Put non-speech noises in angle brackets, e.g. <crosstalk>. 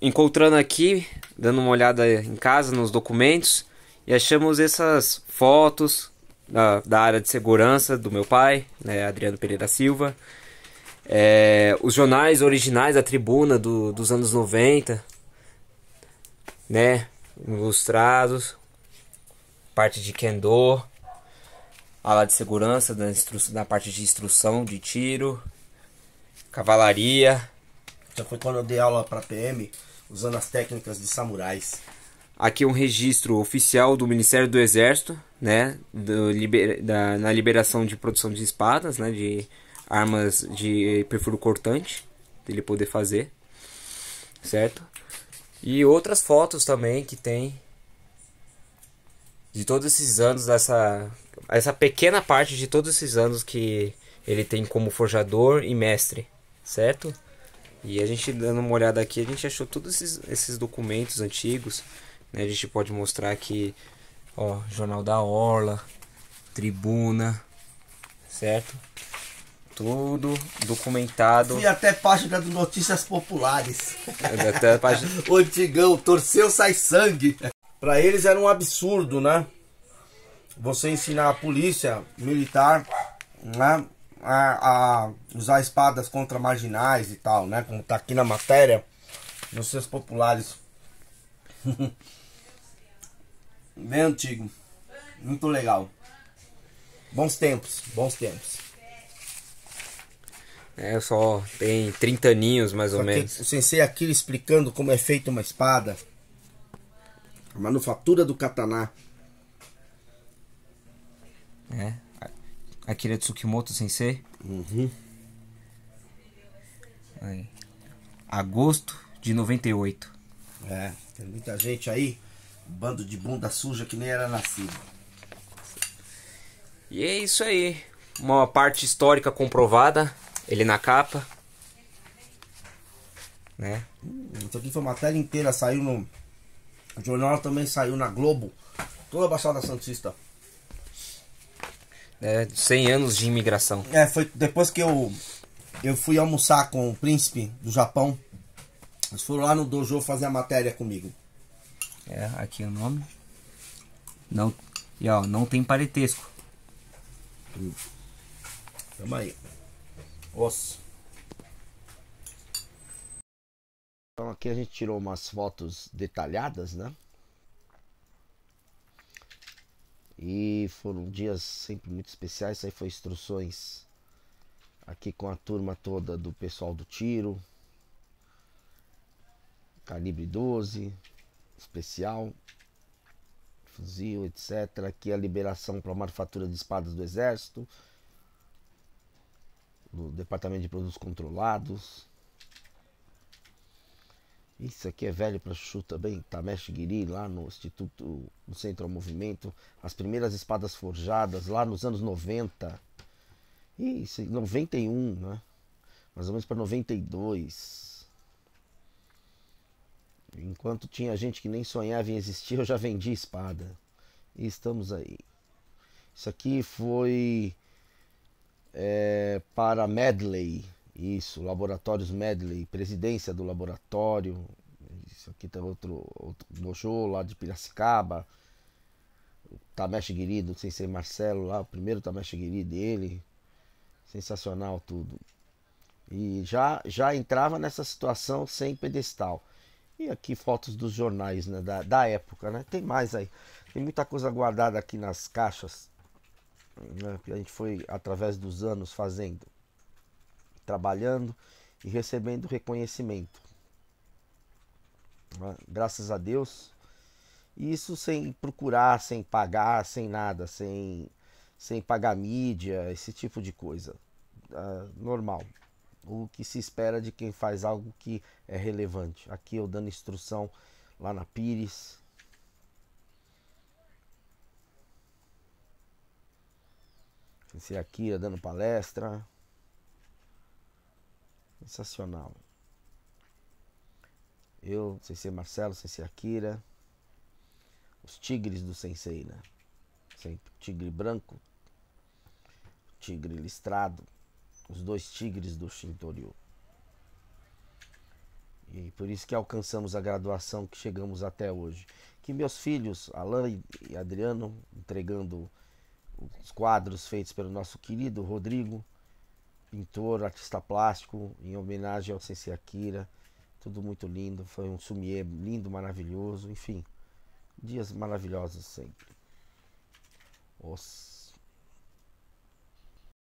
encontrando aqui, dando uma olhada em casa nos documentos, e achamos essas fotos da, da área de segurança do meu pai, né, Adriano Pereira Silva, é, os jornais originais da tribuna do, dos anos 90, né, ilustrados, parte de Kendo, ala de segurança da, instru da parte de instrução de tiro, cavalaria, já então, foi quando eu dei aula para PM, usando as técnicas de samurais. Aqui um registro oficial do Ministério do Exército, né, do, liber, da, na liberação de produção de espadas, né, de armas de perfuro cortante, dele poder fazer, certo? E outras fotos também que tem de todos esses anos dessa essa pequena parte de todos esses anos que ele tem como forjador e mestre, certo? E a gente dando uma olhada aqui, a gente achou todos esses, esses documentos antigos. Né? A gente pode mostrar aqui, ó, Jornal da Orla, Tribuna, certo? Tudo documentado. E até página do Notícias Populares. É, até página... <laughs> o antigão, torceu, sai sangue. Para eles era um absurdo, né? Você ensinar a polícia militar, né? a, a usar espadas contra marginais e tal, né? Como tá aqui na matéria, nos seus populares. <laughs> Bem antigo. Muito legal. Bons tempos, bons tempos. É, só tem 30 aninhos mais só ou menos. O sensei aqui explicando como é feita uma espada. A manufatura do kataná. É. Akira Tsukimoto Sensei. Uhum. Aí. Agosto de 98. É, tem muita gente aí, bando de bunda suja que nem era nascido. E é isso aí. Uma parte histórica comprovada, ele na capa. Né? Hum, isso aqui foi uma matéria inteira, saiu no. O jornal também saiu na Globo. Toda a Baixada Santista é né, 100 anos de imigração. É, foi depois que eu, eu fui almoçar com o príncipe do Japão. Eles foram lá no dojo fazer a matéria comigo. É, aqui é o nome. Não, e ó, não tem parentesco. Tamo aí. Osso. Então aqui a gente tirou umas fotos detalhadas, né? E foram dias sempre muito especiais. Isso aí foi instruções aqui com a turma toda do pessoal do tiro. Calibre 12, especial, fuzil, etc. Aqui a liberação para a manufatura de espadas do Exército, do Departamento de Produtos Controlados. Isso aqui é velho para chuchu também, Tamesh Giri, lá no Instituto, no Centro ao Movimento. As primeiras espadas forjadas, lá nos anos 90. Isso, 91, né? Mais ou menos para 92. Enquanto tinha gente que nem sonhava em existir, eu já vendi espada. E estamos aí. Isso aqui foi é, para Medley. Isso, Laboratórios Medley, presidência do laboratório. Isso aqui tem tá outro, outro dojo lá de Piracicaba. O Tamesh Guirido, sem Sensei Marcelo lá, o primeiro Tamesh Guirido dele. Sensacional tudo. E já, já entrava nessa situação sem pedestal. E aqui fotos dos jornais né, da, da época, né? Tem mais aí. Tem muita coisa guardada aqui nas caixas. Né, que a gente foi através dos anos fazendo trabalhando e recebendo reconhecimento. Ah, graças a Deus. Isso sem procurar, sem pagar, sem nada, sem, sem pagar mídia, esse tipo de coisa. Ah, normal. O que se espera de quem faz algo que é relevante. Aqui eu dando instrução lá na Pires, Esse aqui dando palestra. Sensacional. Eu, Sensei Marcelo, Sensei Akira. Os tigres do Sensei, né? Sempre tigre branco, tigre listrado. Os dois tigres do Shintoryu. E por isso que alcançamos a graduação que chegamos até hoje. Que meus filhos, Alain e Adriano, entregando os quadros feitos pelo nosso querido Rodrigo, pintor, artista plástico, em homenagem ao Sensei Akira. Tudo muito lindo, foi um sumier lindo, maravilhoso, enfim. Dias maravilhosos sempre. Nossa.